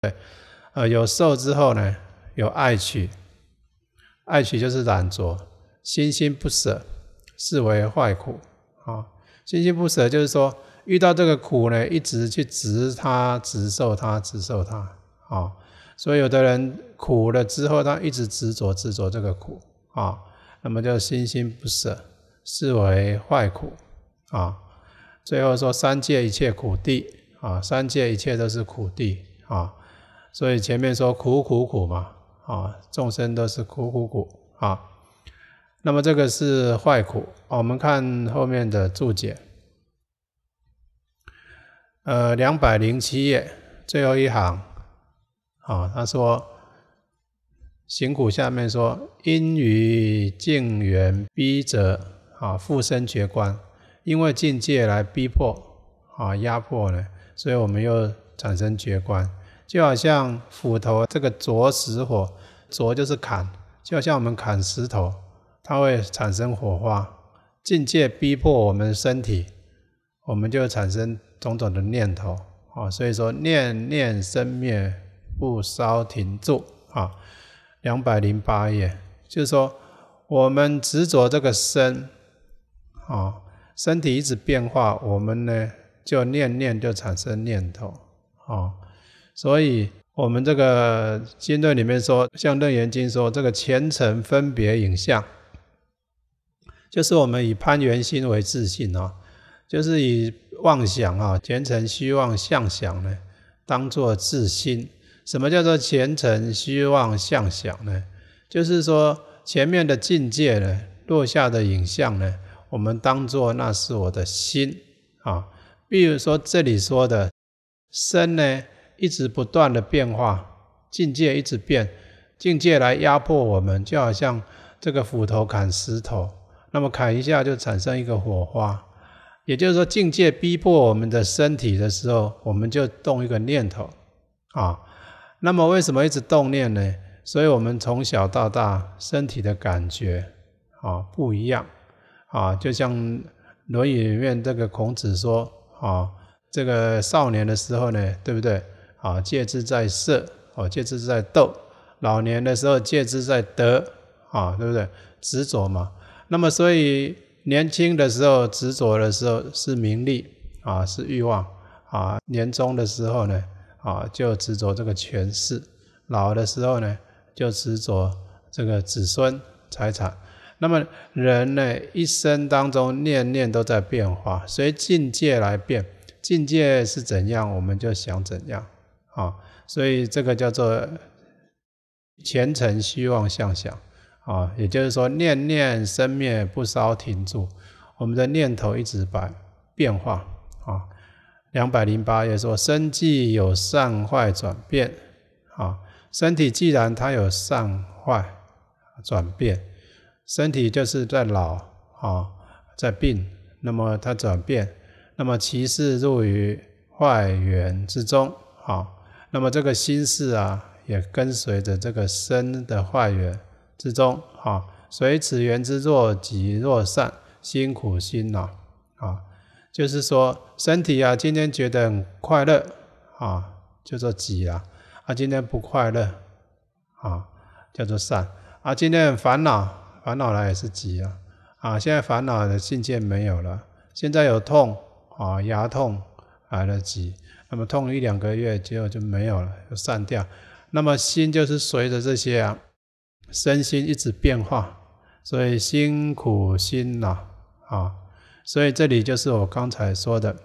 对，呃，有受之后呢，有爱取，爱取就是染着，心心不舍，视为坏苦。啊，心心不舍就是说，遇到这个苦呢，一直去执它，执受它，执受它。啊，所以有的人苦了之后，他一直执着执着这个苦。啊，那么就心心不舍，视为坏苦。啊，最后说三界一切苦地。啊，三界一切都是苦地。啊。所以前面说苦苦苦嘛，啊，众生都是苦苦苦啊。那么这个是坏苦，我们看后面的注解，呃，两百零七页最后一行，啊，他说行苦下面说因于境缘逼者，啊，复生觉观，因为境界来逼迫，啊，压迫呢，所以我们又产生觉观。就好像斧头这个着石火，着就是砍，就好像我们砍石头，它会产生火花。境界逼迫我们身体，我们就产生种种的念头啊。所以说，念念生灭，不稍停住啊。两百零八页，就是说我们执着这个身啊，身体一直变化，我们呢就念念就产生念头啊。所以，我们这个经论里面说，像《楞严经》说，这个前尘分别影像，就是我们以攀缘心为自信啊，就是以妄想啊，前尘虚妄相想呢，当作自心。什么叫做前尘虚妄相想呢？就是说前面的境界呢，落下的影像呢，我们当做那是我的心啊。比如说这里说的身呢。一直不断的变化，境界一直变，境界来压迫我们，就好像这个斧头砍石头，那么砍一下就产生一个火花。也就是说，境界逼迫我们的身体的时候，我们就动一个念头啊。那么为什么一直动念呢？所以我们从小到大，身体的感觉啊不一样啊，就像《论语》里面这个孔子说啊，这个少年的时候呢，对不对？啊，戒之在色，哦，戒之在斗。老年的时候，戒之在得，啊，对不对？执着嘛。那么，所以年轻的时候执着的时候是名利，啊，是欲望，啊。年中的时候呢，啊，就执着这个权势；老的时候呢，就执着这个子孙财产。那么，人呢，一生当中念念都在变化，随境界来变。境界是怎样，我们就想怎样。啊，所以这个叫做前诚希望向想，啊，也就是说念念生灭不稍停住，我们的念头一直把变化，啊，两百零八页说生体有善坏转变，啊，身体既然它有善坏转变，身体就是在老啊，在病，那么它转变，那么其事入于坏缘之中，啊。那么这个心事啊，也跟随着这个身的化缘之中啊，随此缘之若即若善，辛苦心呐啊，就是说身体啊，今天觉得很快乐啊，叫做吉啊；啊，今天不快乐啊，叫做善；啊，今天很烦恼，烦恼呢也是吉啊；啊，现在烦恼的境界没有了，现在有痛啊，牙痛来得及。那么痛一两个月，结果就没有了，就散掉。那么心就是随着这些啊，身心一直变化，所以辛苦心恼啊。所以这里就是我刚才说的，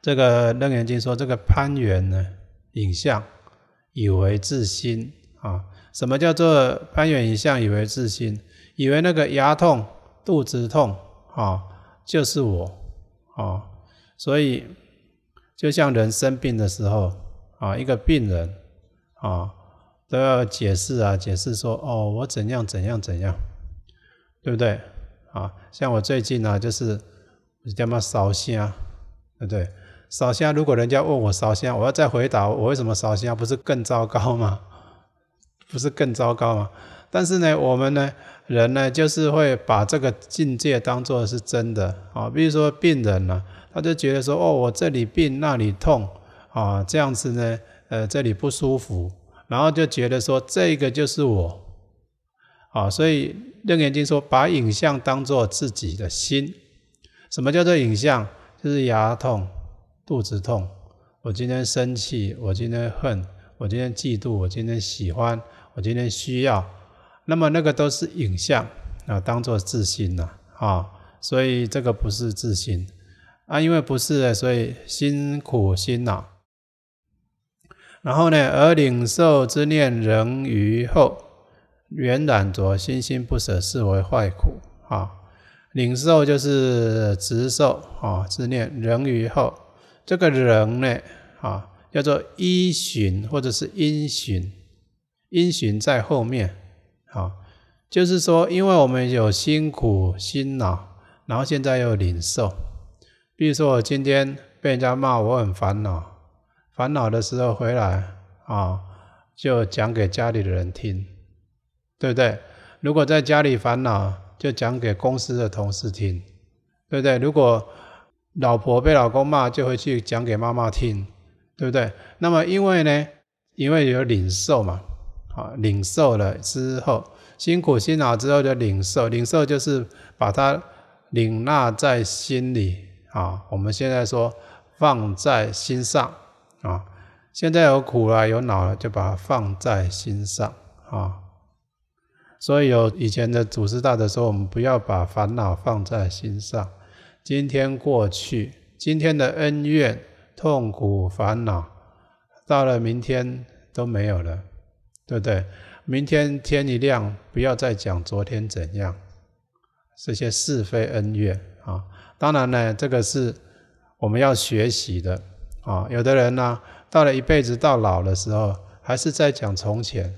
这个楞严经说这个攀缘呢，影像以为自心啊。什么叫做攀缘影像以为自心？以为那个牙痛、肚子痛啊，就是我啊，所以。就像人生病的时候啊，一个病人啊，都要解释啊，解释说哦，我怎样怎样怎样，对不对？啊，像我最近啊，就是叫点么扫香。」对不对？烧香，如果人家问我烧香，我要再回答我为什么烧香，不是更糟糕吗？不是更糟糕吗？但是呢，我们呢，人呢，就是会把这个境界当做是真的啊。比如说病人呢，他就觉得说，哦，我这里病那里痛啊，这样子呢，呃，这里不舒服，然后就觉得说，这个就是我啊。所以楞严经说，把影像当做自己的心。什么叫做影像？就是牙痛、肚子痛，我今天生气，我今天恨，我今天嫉妒，我今天喜欢，我今天需要。那么那个都是影像啊，当做自心呐啊，所以这个不是自心啊，因为不是，所以辛苦辛劳。然后呢，而领受之念仍于后，圆染着心心不舍，视为坏苦啊。领受就是执受啊，之念仍于后，这个人呢啊，叫做依循或者是因循，因循在后面。好，就是说，因为我们有辛苦、辛劳，然后现在又领受。比如说，我今天被人家骂，我很烦恼，烦恼的时候回来啊，就讲给家里的人听，对不对？如果在家里烦恼，就讲给公司的同事听，对不对？如果老婆被老公骂，就回去讲给妈妈听，对不对？那么，因为呢，因为有领受嘛。啊，领受了之后，辛苦辛劳之后就领受，领受就是把它领纳在心里啊。我们现在说放在心上啊。现在有苦了，有恼了，就把它放在心上啊。所以有以前的祖师大的说，我们不要把烦恼放在心上。今天过去，今天的恩怨、痛苦、烦恼，到了明天都没有了。对不对？明天天一亮，不要再讲昨天怎样，这些是非恩怨啊。当然呢，这个是我们要学习的啊。有的人呢，到了一辈子到老的时候，还是在讲从前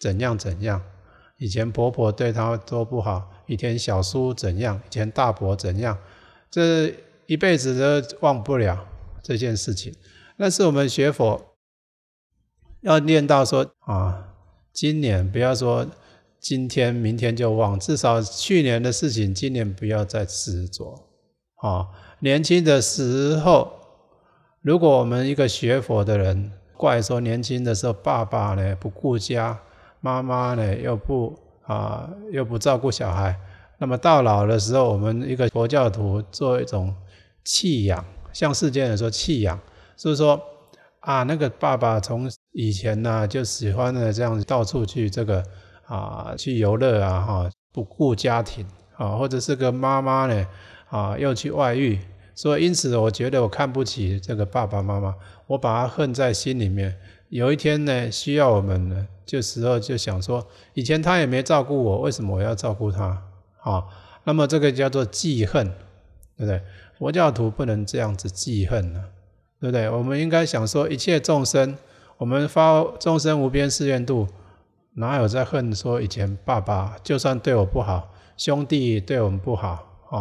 怎样怎样，以前婆婆对他多不好，以前小叔怎样，以前大伯怎样，这一辈子都忘不了这件事情。那是我们学佛要念到说啊。今年不要说今天、明天就忘，至少去年的事情，今年不要再执着啊！年轻的时候，如果我们一个学佛的人，怪说年轻的时候，爸爸呢不顾家，妈妈呢又不啊又不照顾小孩，那么到老的时候，我们一个佛教徒做一种弃养，向世间人说弃养，不是说。啊，那个爸爸从以前呢就喜欢呢这样到处去这个啊去游乐啊哈不顾家庭啊，或者是个妈妈呢啊又去外遇，所以因此我觉得我看不起这个爸爸妈妈，我把他恨在心里面。有一天呢需要我们呢，就时候就想说以前他也没照顾我，为什么我要照顾他啊？那么这个叫做记恨，对不对？佛教徒不能这样子记恨呢。对不对？我们应该想说，一切众生，我们发众生无边誓愿度，哪有在恨说以前爸爸就算对我不好，兄弟对我们不好啊，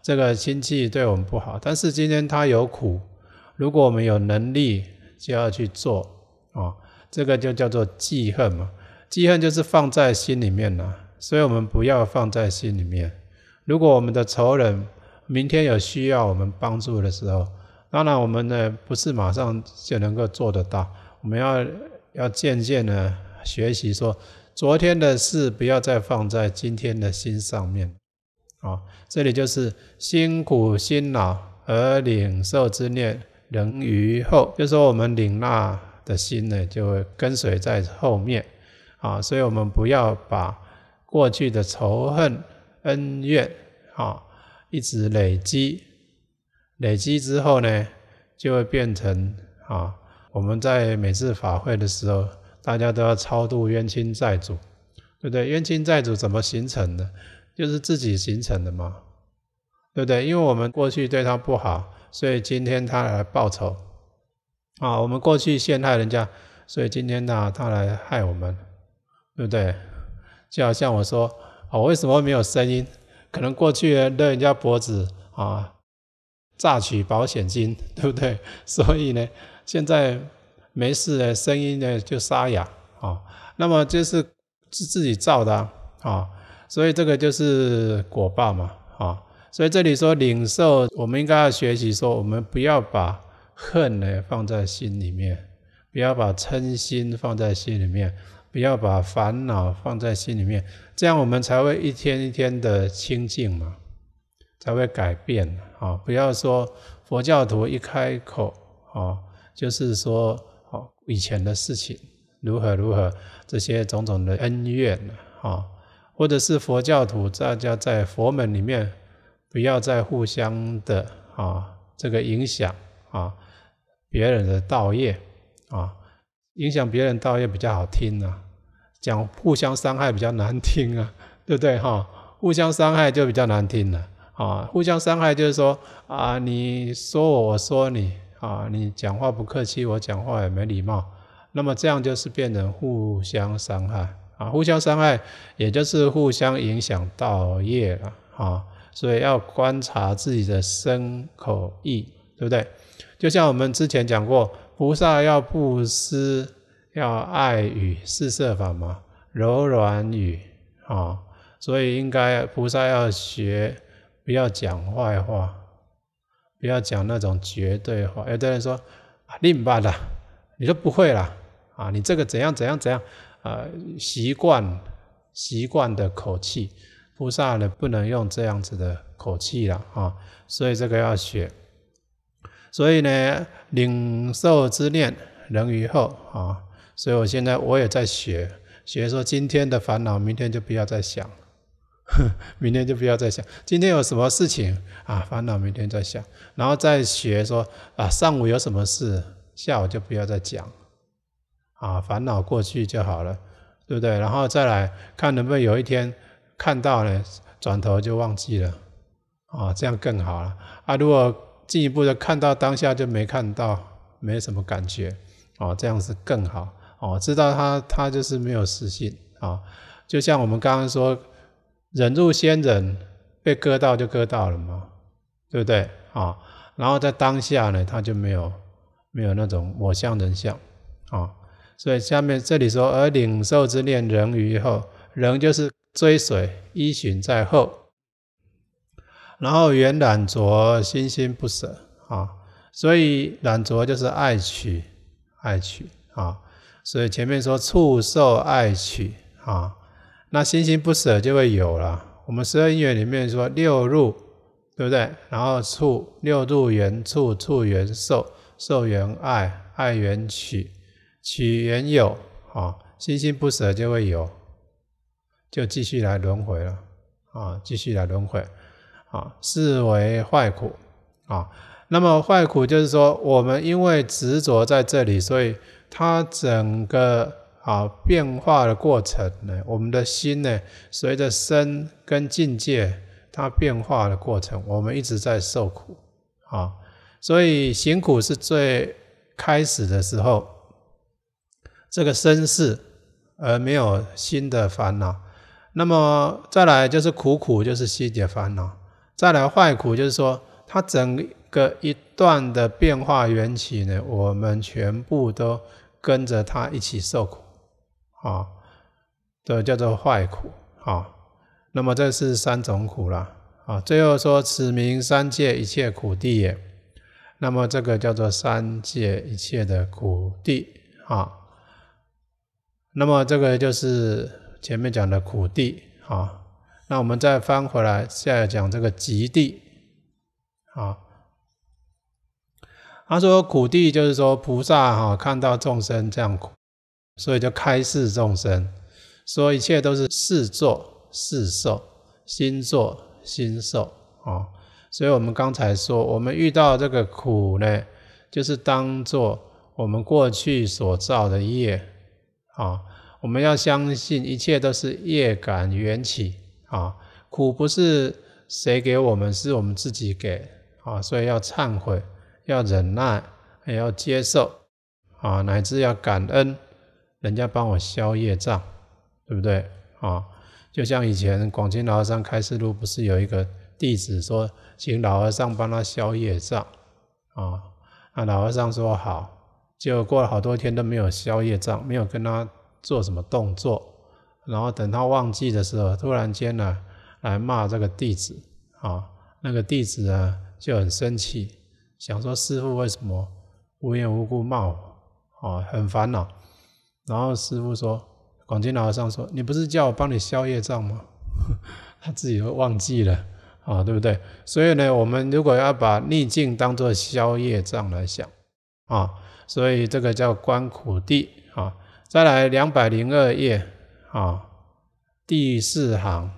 这个亲戚对我们不好，但是今天他有苦，如果我们有能力就要去做啊，这个就叫做记恨嘛。记恨就是放在心里面呐，所以我们不要放在心里面。如果我们的仇人明天有需要我们帮助的时候，当然，我们呢不是马上就能够做得到，我们要要渐渐呢学习说，昨天的事不要再放在今天的心上面。啊，这里就是辛苦辛劳而领受之念仍于后，就说我们领纳的心呢就跟随在后面。啊，所以我们不要把过去的仇恨、恩怨，啊，一直累积。累积之后呢，就会变成啊，我们在每次法会的时候，大家都要超度冤亲债主，对不对？冤亲债主怎么形成的？就是自己形成的嘛，对不对？因为我们过去对他不好，所以今天他来报仇啊。我们过去陷害人家，所以今天呢，他来害我们，对不对？就好像我说，我为什么没有声音？可能过去勒人家脖子啊。榨取保险金，对不对？所以呢，现在没事呢，声音呢就沙哑啊。那么就是自自己造的啊，所以这个就是果报嘛啊。所以这里说领受，我们应该要学习说，我们不要把恨呢放在心里面，不要把嗔心放在心里面，不要把烦恼放在心里面，这样我们才会一天一天的清净嘛。才会改变啊！不要说佛教徒一开口啊，就是说哦以前的事情如何如何这些种种的恩怨啊，或者是佛教徒大家在佛门里面，不要再互相的啊这个影响啊别人的道业啊，影响别人道业比较好听啊，讲互相伤害比较难听啊，对不对哈？互相伤害就比较难听了。啊，互相伤害就是说啊，你说我，我说你啊，你讲话不客气，我讲话也没礼貌，那么这样就是变成互相伤害啊，互相伤害也就是互相影响到业了啊，所以要观察自己的身口意，对不对？就像我们之前讲过，菩萨要布施，要爱语四色法嘛，柔软语啊，所以应该菩萨要学。不要讲坏话，不要讲那种绝对话。有的人说：“另办的。”你说：“不会啦，啊，你这个怎样怎样怎样，呃，习惯习惯的口气，菩萨呢不能用这样子的口气了啊。所以这个要学。所以呢，领受之念人于后啊。所以我现在我也在学，学说今天的烦恼，明天就不要再想了。明天就不要再想，今天有什么事情啊？烦恼明天再想，然后再学说啊，上午有什么事，下午就不要再讲，啊，烦恼过去就好了，对不对？然后再来看，能不能有一天看到呢？转头就忘记了，啊，这样更好了啊！如果进一步的看到当下就没看到，没什么感觉，啊，这样是更好哦，知道他他就是没有实性啊，就像我们刚刚说。忍住先忍，被割到就割到了嘛，对不对啊？然后在当下呢，他就没有没有那种我相人相啊，所以下面这里说，而领受之念人于后，人就是追随依循在后，然后缘染着心心不舍啊，所以染着就是爱取爱取啊，所以前面说畜受爱取啊。那心心不舍就会有了。我们十二因缘里面说六入，对不对？然后处六入缘处，处缘受，受缘爱，爱缘取，取缘有，啊，心心不舍就会有，就继续来轮回了，啊，继续来轮回，啊，是为坏苦，啊，那么坏苦就是说我们因为执着在这里，所以它整个。啊，变化的过程呢，我们的心呢，随着身跟境界它变化的过程，我们一直在受苦啊。所以行苦是最开始的时候，这个身世而没有新的烦恼。那么再来就是苦苦，就是心结烦恼。再来坏苦，就是说它整个一段的变化缘起呢，我们全部都跟着它一起受苦。啊，这叫做坏苦啊。那么这是三种苦啦，啊。最后说此名三界一切苦地也。那么这个叫做三界一切的苦地啊。那么这个就是前面讲的苦地啊。那我们再翻回来，再讲这个极地啊。他说苦地就是说菩萨哈看到众生这样苦。所以就开示众生，说一切都是事作事受，心作心受啊。所以我们刚才说，我们遇到这个苦呢，就是当做我们过去所造的业啊。我们要相信一切都是业感缘起啊。苦不是谁给我们，是我们自己给啊。所以要忏悔，要忍耐，还要接受啊，乃至要感恩。人家帮我消业障，对不对啊？就像以前广清老和尚开示录，不是有一个弟子说，请老和尚帮他消业障，啊，那老和尚说好，结果过了好多天都没有消业障，没有跟他做什么动作，然后等他忘记的时候，突然间呢来骂这个弟子，啊，那个弟子呢就很生气，想说师傅为什么无缘无故骂我，啊，很烦恼。然后师傅说：“广经老和尚说，你不是叫我帮你消业障吗？他自己都忘记了啊，对不对？所以呢，我们如果要把逆境当作消业障来想啊，所以这个叫观苦地啊。再来两百零二页啊，第四行，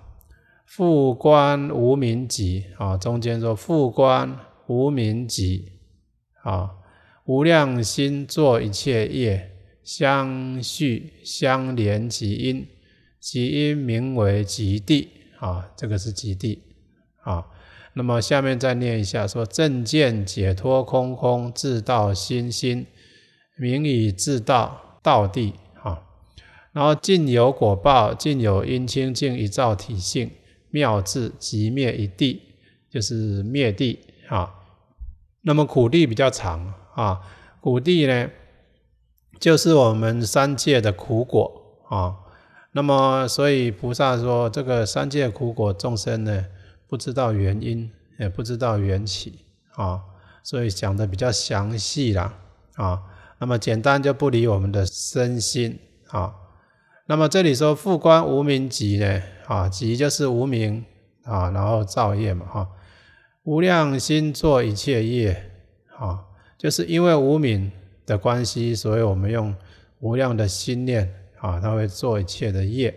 复观无明集啊，中间说复观无明集啊，无量心作一切业。”相续相连，极因，极因名为极地，啊，这个是极地，啊，那么下面再念一下，说正见解脱空空自道心心名以自道道地，啊。然后尽有果报，尽有因清净一照体性妙智即灭一地，就是灭地，啊。那么苦地比较长，啊，苦地呢？就是我们三界的苦果啊，那么所以菩萨说这个三界苦果众生呢，不知道原因，也不知道缘起啊，所以讲的比较详细啦啊，那么简单就不离我们的身心啊，那么这里说复观无名集呢啊集就是无名啊，然后造业嘛哈，无量心作一切业啊，就是因为无名的关系，所以我们用无量的心念啊，他会做一切的业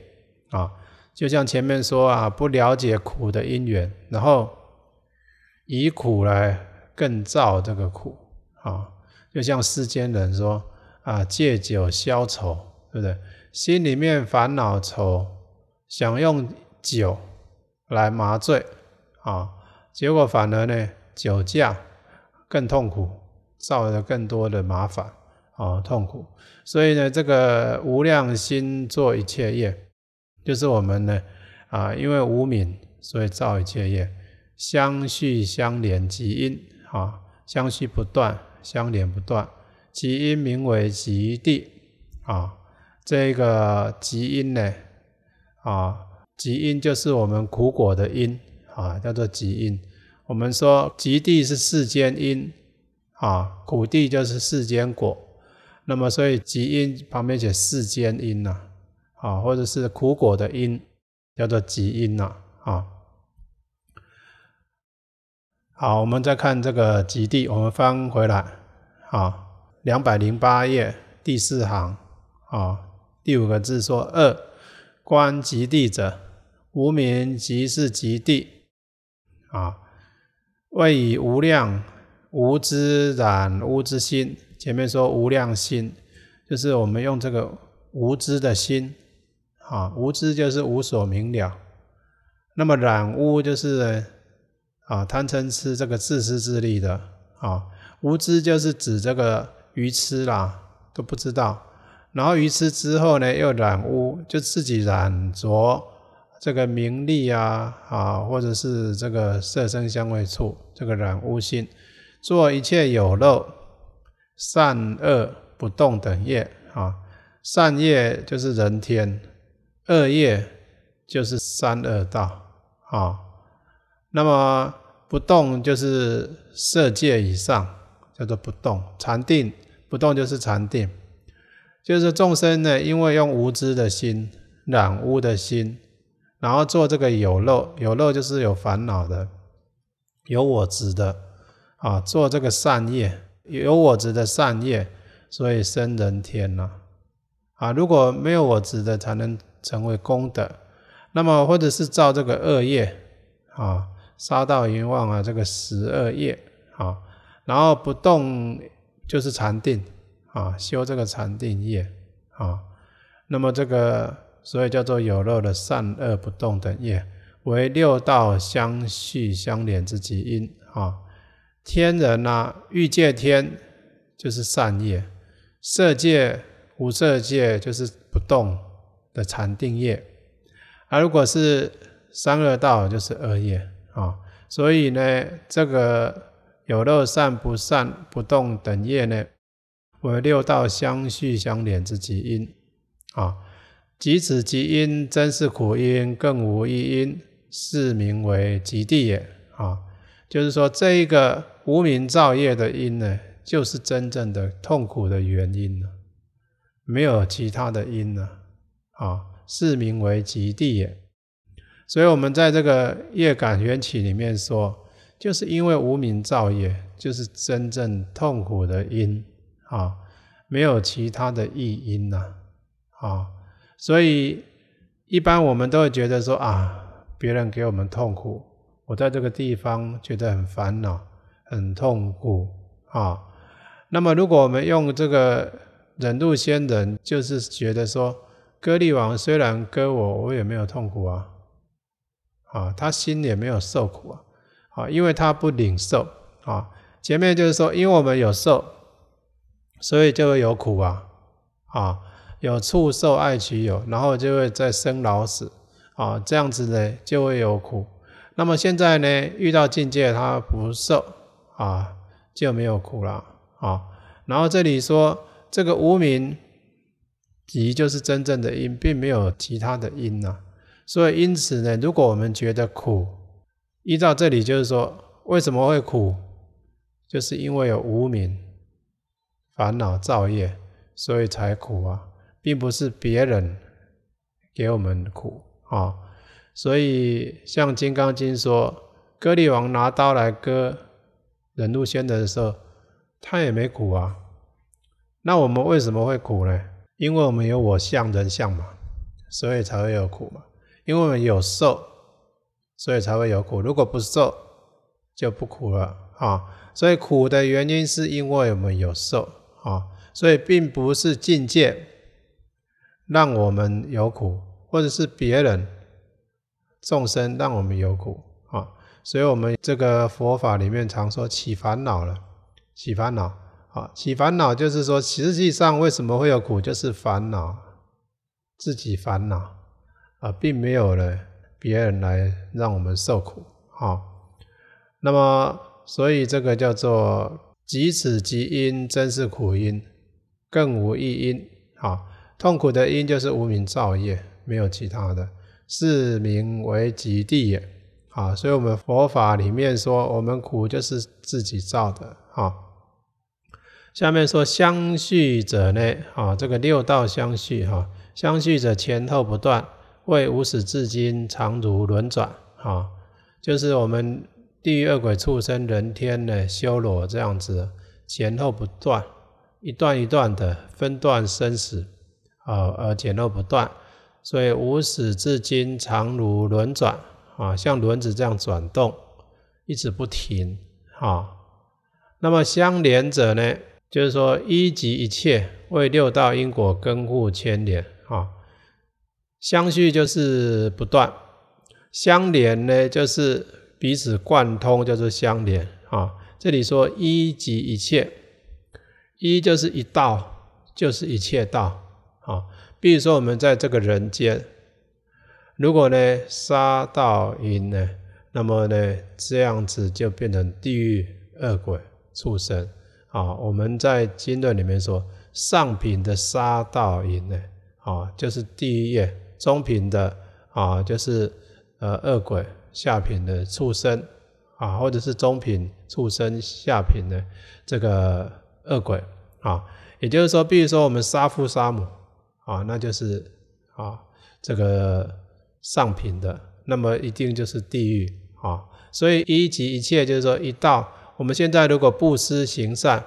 啊。就像前面说啊，不了解苦的因缘，然后以苦来更造这个苦啊。就像世间人说啊，借酒消愁，对不对？心里面烦恼愁，想用酒来麻醉啊，结果反而呢，酒驾更痛苦。造了更多的麻烦啊，痛苦。所以呢，这个无量心做一切业，就是我们呢啊，因为无明，所以造一切业。相续相连，极因啊，相续不断，相连不断，极因名为极地啊。这个极因呢啊，极因就是我们苦果的因啊，叫做极因。我们说极地是世间因。啊，苦地就是世间果，那么所以极因旁边写世间因呐，啊，或者是苦果的因，叫做极因呐，啊。好，我们再看这个极地，我们翻回来，啊，两百零八页第四行，啊，第五个字说二观极地者，无名即是极地，啊，谓以无量。无知染污之心，前面说无量心，就是我们用这个无知的心，啊，无知就是无所明了，那么染污就是啊贪嗔痴这个自私自利的，啊无知就是指这个愚痴啦，都不知道，然后愚痴之后呢，又染污，就自己染着这个名利啊，啊或者是这个色声香味触这个染污心。做一切有漏、善恶不动等业啊，善业就是人天，恶业就是三恶道啊。那么不动就是色界以上，叫做不动禅定，不动就是禅定。就是众生呢，因为用无知的心、染污的心，然后做这个有漏，有漏就是有烦恼的，有我执的。啊，做这个善业，有我执的善业，所以生人天呐。啊，如果没有我执的，才能成为功德。那么，或者是造这个恶业，啊，杀盗淫妄啊，这个十恶业，啊，然后不动就是禅定，啊，修这个禅定业，啊，那么这个所以叫做有漏的善恶不动的业，为六道相续相连之极因，啊。天人呐，欲界天就是善业，色界、无色界就是不动的禅定业，而如果是三恶道就是恶业啊。所以呢，这个有漏善、不善、不动等业呢，为六道相续相连之极因啊。即此极因，真是苦因，更无一因，是名为极地也啊。就是说这一个。无名造业的因呢，就是真正的痛苦的原因了，没有其他的因了，啊，是名为极地也。所以我们在这个业感缘起里面说，就是因为无名造业，就是真正痛苦的因啊，没有其他的异因了，啊，所以一般我们都会觉得说啊，别人给我们痛苦，我在这个地方觉得很烦恼。很痛苦啊！那么如果我们用这个忍辱仙人，就是觉得说，割力王虽然割我，我也没有痛苦啊，啊，他心也没有受苦啊，啊，因为他不领受啊。前面就是说，因为我们有受，所以就会有苦啊，啊，有畜受爱取有，然后就会再生老死啊，这样子呢就会有苦。那么现在呢遇到境界，他不受。啊，就没有苦了啊。然后这里说，这个无名即就是真正的因，并没有其他的因呐。所以因此呢，如果我们觉得苦，依照这里就是说，为什么会苦？就是因为有无名烦恼、造业，所以才苦啊，并不是别人给我们苦啊。所以像《金刚经》说，割地王拿刀来割。忍辱仙人的时候，他也没苦啊。那我们为什么会苦呢？因为我们有我相、人相嘛，所以才会有苦嘛。因为我们有受，所以才会有苦。如果不受，就不苦了啊。所以苦的原因是因为我们有受啊。所以并不是境界让我们有苦，或者是别人众生让我们有苦。所以我们这个佛法里面常说起烦恼了，起烦恼啊，起烦恼就是说，实际上为什么会有苦，就是烦恼，自己烦恼啊，并没有了别人来让我们受苦啊。那么，所以这个叫做即此即因，真是苦因，更无一因啊。痛苦的因就是无名造业，没有其他的，是名为极地也。啊，所以，我们佛法里面说，我们苦就是自己造的。啊。下面说相续者呢，啊，这个六道相续，哈，相续者前后不断，为无始至今常如轮转。哈，就是我们地狱恶鬼、畜生、人天呢、修罗这样子，前后不断，一段一段的分段生死，啊，而前后不断，所以无始至今常如轮转。啊，像轮子这样转动，一直不停啊。那么相连者呢，就是说一即一切，为六道因果根护牵连啊。相续就是不断，相连呢就是彼此贯通，叫做相连啊。这里说一即一切，一就是一道，就是一切道啊。比如说我们在这个人间。如果呢杀道因呢，那么呢这样子就变成地狱恶鬼畜生啊。我们在经论里面说，上品的杀道因呢，啊就是地狱；中品的啊就是呃恶鬼；下品的畜生啊，或者是中品畜生、下品呢这个恶鬼啊。也就是说，比如说我们杀父杀母啊，那就是啊这个。上品的，那么一定就是地狱啊。所以一即一切，就是说一道。我们现在如果不施行善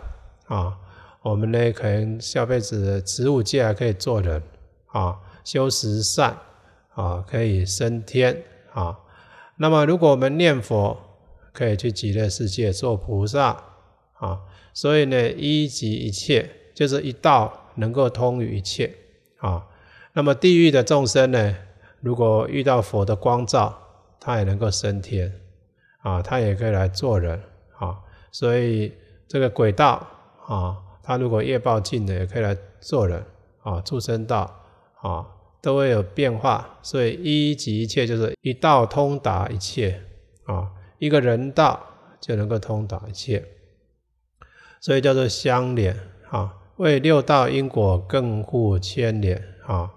啊，我们呢可能下辈子植物界还可以做人啊，修十善啊，可以升天啊。那么如果我们念佛，可以去极乐世界做菩萨啊。所以呢，一即一切，就是一道能够通于一切啊。那么地狱的众生呢？如果遇到佛的光照，他也能够升天啊，他也可以来做人啊，所以这个轨道啊，他如果业报尽了，也可以来做人啊，诸生道啊，都会有变化。所以一即一切，就是一道通达一切啊，一个人道就能够通达一切，所以叫做相连啊，为六道因果更互牵连啊，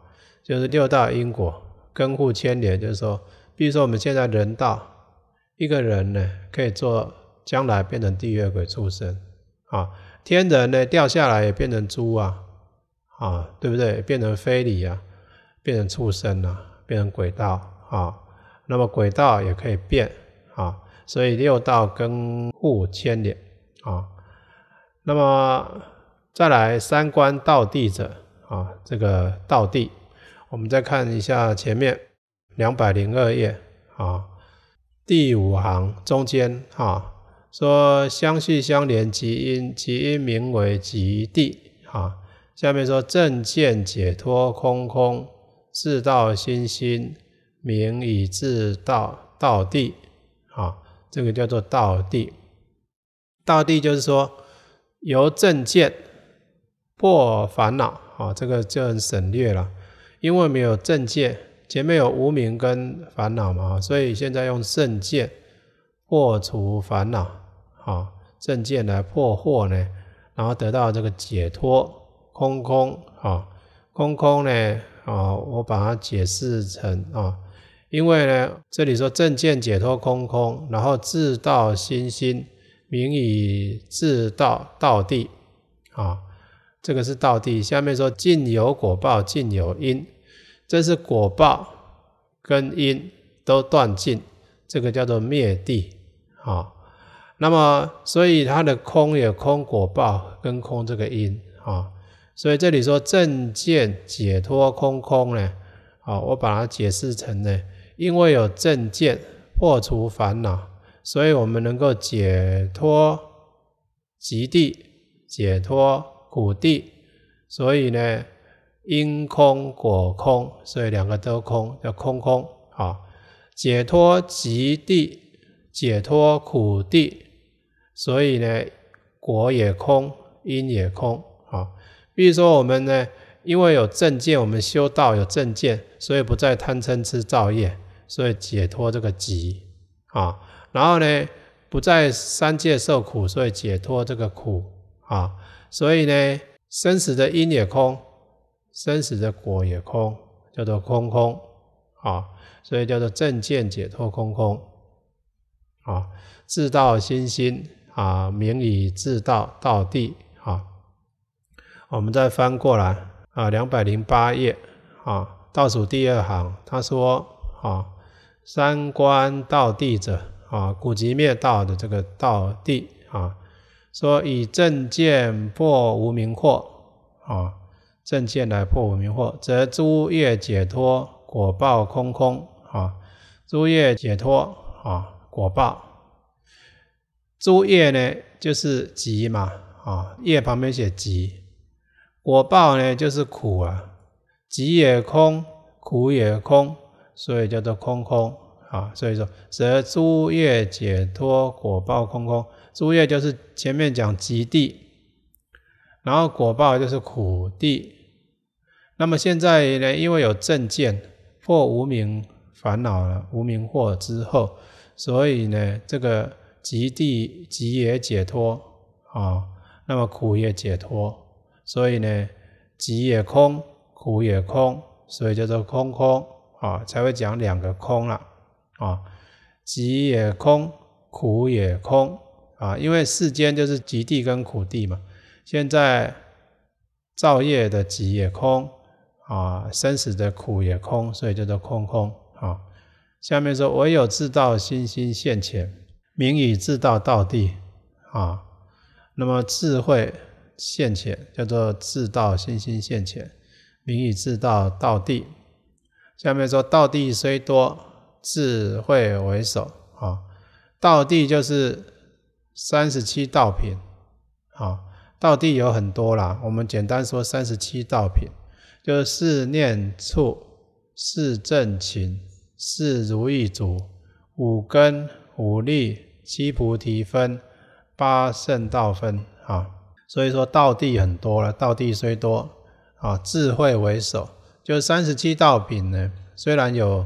就是六道因果。根户牵连，就是说，比如说我们现在人道，一个人呢，可以做将来变成地狱鬼畜生，啊，天人呢掉下来也变成猪啊，啊，对不对？变成非礼啊，变成畜生啊，变成鬼道啊，那么鬼道也可以变啊，所以六道根户牵连啊。那么再来三观道地者啊，这个道地。我们再看一下前面两百零二页啊，第五行中间啊，说相续相连即因，即因名为即地啊。下面说正见解脱空空，自道心心名以自道道地啊，这个叫做道地。道地就是说由正见破烦恼啊，这个就很省略了。因为没有正见，前面有无名跟烦恼嘛，所以现在用正见破除烦恼，哈，正见来破惑呢，然后得到这个解脱空空，哈，空空呢，哦，我把它解释成啊，因为呢，这里说正见解脱空空，然后自道心心名以自道道地，啊。这个是道地。下面说尽有果报，尽有因，这是果报跟因都断尽，这个叫做灭地啊。那么，所以它的空有空果报跟空这个因啊。所以这里说正见解脱空空呢，好，我把它解释成呢，因为有正见破除烦恼，所以我们能够解脱极地解脱。苦地，所以呢，因空果空，所以两个都空，叫空空。好，解脱极地，解脱苦地，所以呢，果也空，因也空。好，比如说我们呢，因为有正见，我们修道有正见，所以不再贪嗔痴造业，所以解脱这个极。啊，然后呢，不在三界受苦，所以解脱这个苦。啊。所以呢，生死的因也空，生死的果也空，叫做空空，啊，所以叫做正见解脱空空，啊，自道心心，啊，明以自道道地，啊，我们再翻过来，啊，两百零八页，啊，倒数第二行，他说，啊，三观道地者，啊，古籍灭道的这个道地，啊。说以正见破无明惑，啊，正见来破无明惑，则诸业解脱，果报空空，啊，诸业解脱，啊，果报，诸业呢就是集嘛，啊，业旁边写集，果报呢就是苦啊，集也空，苦也空，所以叫做空空，啊，所以说则诸业解脱，果报空空。诸业就是前面讲极地，然后果报就是苦地。那么现在呢，因为有正见破无明烦恼了，无明惑之后，所以呢，这个极地极也解脱啊，那么苦也解脱，所以呢，极也空，苦也空，所以叫做空空啊，才会讲两个空了啊，极也空，苦也空。啊，因为世间就是极地跟苦地嘛。现在造业的极也空啊，生死的苦也空，所以叫做空空啊。下面说，唯有自道心心现前，名以自道道地啊。那么智慧现前，叫做自道心心现前，名以自道道地。下面说道地虽多，智慧为首啊。道地就是。三十七道品，好道地有很多啦。我们简单说三十七道品，就是四念处、四正勤、四如意足、五根、五力、七菩提分、八圣道分，啊，所以说道地很多了。道地虽多，啊，智慧为首。就三十七道品呢，虽然有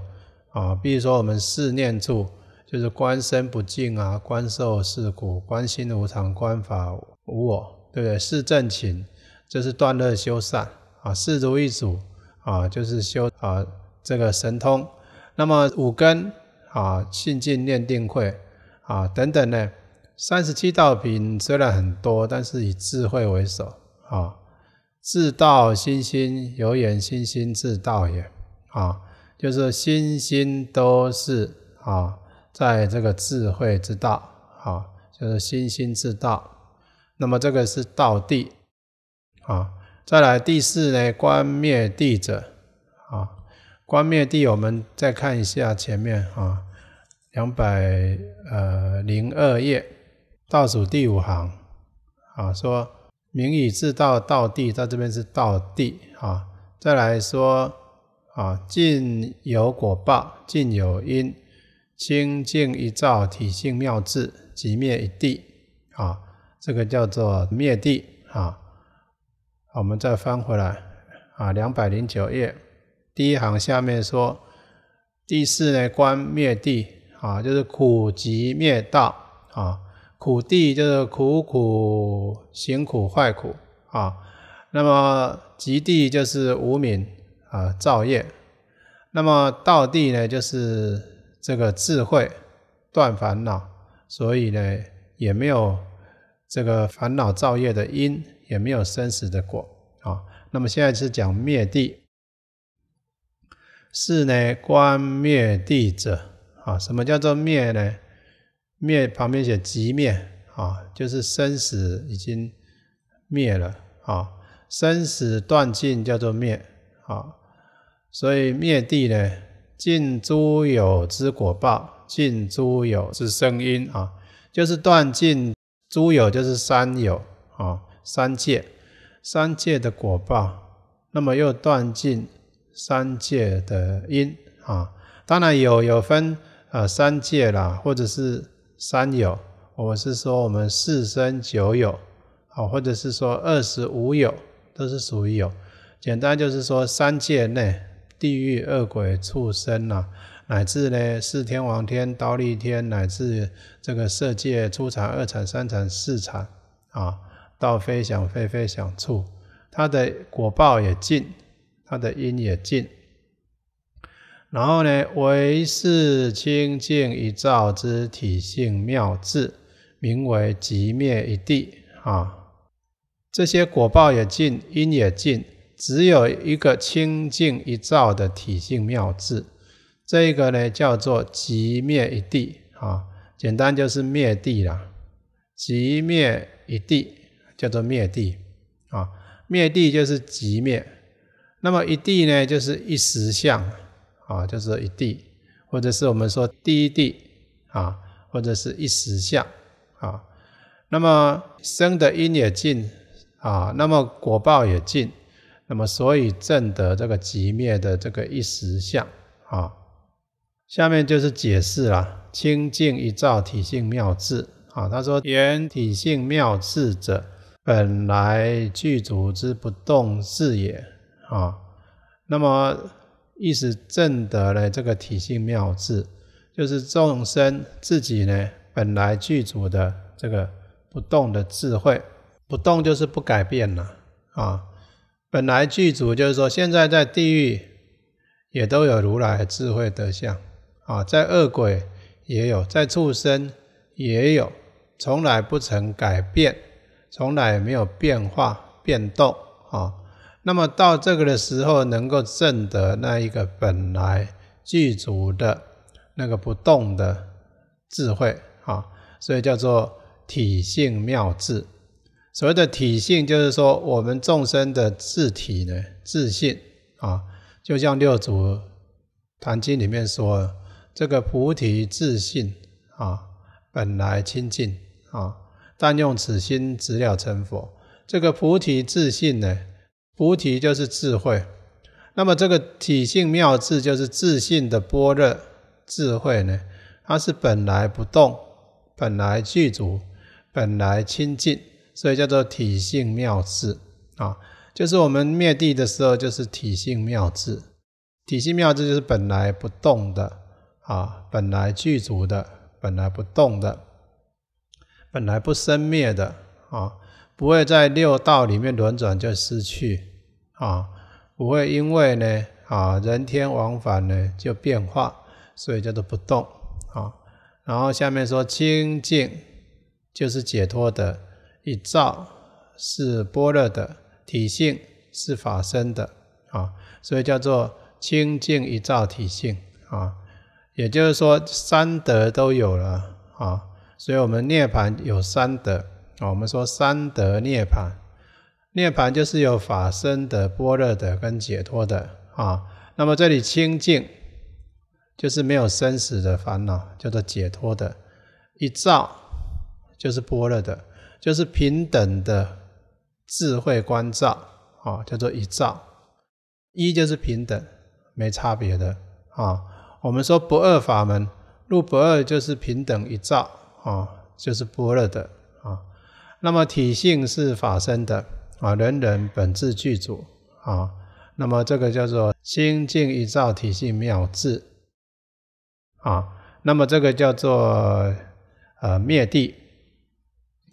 啊，比如说我们四念处。就是观身不净啊，观受是苦，观心无常，观法无我，对不对？是正寝，这是断乐修善啊。是如一主啊，就是修啊这个神通。那么五根啊，信、净、念、定、慧啊等等呢。三十七道品虽然很多，但是以智慧为首啊。自道心心有眼心心自道也啊，就是心心都是啊。在这个智慧之道，啊，就是心心之道。那么这个是道地，啊，再来第四呢，观灭地者，啊，观灭地，我们再看一下前面啊，两百呃零二页倒数第五行，啊，说明以自道道地，在这边是道地，啊，再来说，啊，尽有果报，尽有因。心净一照，体性妙智，即灭一地。啊，这个叫做灭地。啊，我们再翻回来，啊，两百零九页，第一行下面说，第四呢，观灭地。啊，就是苦即灭道。啊，苦地就是苦苦行苦坏苦。啊，那么极地就是无名啊，造业。那么道地呢，就是。这个智慧断烦恼，所以呢也没有这个烦恼造业的因，也没有生死的果啊。那么现在是讲灭地，是呢观灭地者啊，什么叫做灭呢？灭旁边写极灭啊，就是生死已经灭了啊，生死断尽叫做灭啊，所以灭地呢。尽诸有之果报，尽诸有之声音啊，就是断尽诸有，就是三有啊，三界三界的果报，那么又断尽三界的因啊。当然有有分啊，三界啦，或者是三有，我们是说我们四生九有啊，或者是说二十五有，都是属于有。简单就是说三界内。地狱恶鬼畜生呐，乃至呢四天王天、刀立天，乃至这个色界初产、二产、三产、四产啊，到非想非非想处，它的果报也尽，它的因也尽。然后呢，唯是清净一照之体性妙智，名为极灭一地啊。这些果报也尽，因也尽。只有一个清净一照的体性妙智，这一个呢叫做极灭一地啊，简单就是灭地啦，极灭一地叫做灭地啊，灭地就是极灭，那么一地呢就是一实相啊，就是一地，或者是我们说第一地啊，或者是一实相啊，那么生的因也尽啊，那么果报也尽。那么，所以证得这个即灭的这个一实相啊，下面就是解释了清净一照体性妙智啊。他说：“言体性妙智者，本来具足之不动智也啊。”那么，意识证得了这个体性妙智，就是众生自己呢本来具足的这个不动的智慧，不动就是不改变了啊。本来具足，就是说，现在在地狱也都有如来智慧德相啊，在恶鬼也有，在畜生也有，从来不曾改变，从来没有变化变动啊。那么到这个的时候，能够证得那一个本来具足的那个不动的智慧啊，所以叫做体性妙智。所谓的体性，就是说我们众生的自体呢，自性啊，就像六祖坛经里面说，这个菩提自性啊，本来清净啊，但用此心直了成佛。这个菩提自性呢，菩提就是智慧，那么这个体性妙智就是自性的般若智慧呢，它是本来不动，本来具足，本来清净。所以叫做体性妙智啊，就是我们灭地的时候，就是体性妙智。体性妙智就是本来不动的啊，本来具足的，本来不动的，本来不生灭的啊，不会在六道里面轮转就失去啊，不会因为呢啊人天往返呢就变化，所以叫做不动啊。然后下面说清净就是解脱的。一照是般若的体性，是法身的啊，所以叫做清净一照体性啊，也就是说三德都有了啊，所以我们涅盘有三德啊，我们说三德涅盘，涅盘就是有法身的、般若的跟解脱的啊，那么这里清净就是没有生死的烦恼，叫做解脱的，一照就是般若的。就是平等的智慧观照，啊，叫做一照，一就是平等，没差别的，啊，我们说不二法门，入不二就是平等一照，啊，就是不二的，啊，那么体性是法身的，啊，人人本质具足，啊，那么这个叫做心净一照，体性妙智，啊，那么这个叫做呃灭地。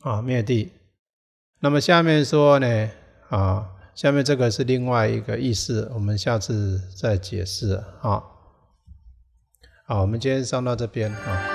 啊，灭地。那么下面说呢，啊，下面这个是另外一个意思，我们下次再解释啊。好，我们今天上到这边啊。